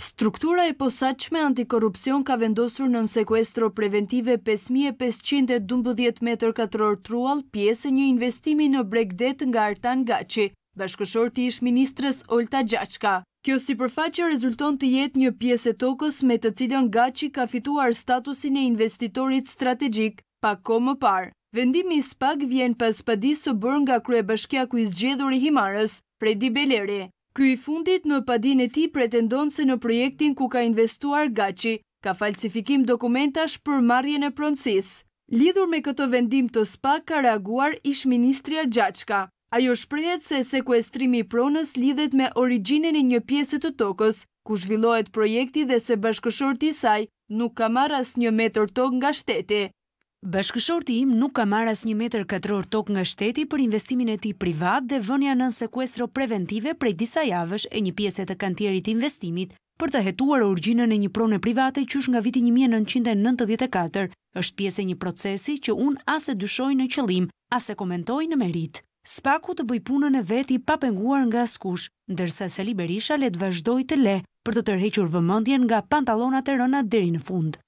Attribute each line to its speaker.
Speaker 1: Struktura e posaqme antikorupcion ka vendosur në nsekuestro preventive 5512 m2 trual pjesë një investimi në bregdet nga Artan Gaci, bashkëshorti ish ministrës Olta Gjaqka. Kjo si përfaqe rezulton të jetë një pjesë e tokës me të cilën Gaci ka fituar statusin e investitorit strategjik, pa ko më parë. Vendimi spag vjen pas padisë të bërë nga krye bashkja ku i zgjedhur i himarës, Fredi Beleri. Ky i fundit në padin e ti pretendon se në projektin ku ka investuar gaci, ka falsifikim dokumentash për marjen e pronsis. Lidhur me këto vendim të spa ka reaguar ish ministria Gjaçka. Ajo shprejet se sekuestrimi pronës lidhet me originin e një pjesët të tokës, ku zhvillohet projekti dhe se bashkëshorti saj nuk ka maras një metër tok nga shteti.
Speaker 2: Bashkëshorti im nuk ka maras një metër katror tok nga shteti për investimin e tij privat dhe vënja nën sekuestro preventive prej disa javësh e një pjese të kantierit të investimit për të hetuar urgjinën e një prone private qysh nga viti 1994, është pjesë e një procesi që un as e dyshoj në qëllim, as e komentoj në merit. Spaku të bëj punën e veti papenguar nga askush, ndërsa Sali Berisha le të vazhdoj të le për të tërhequr vëmëndjen nga pantalonat e rëna deri në fundë.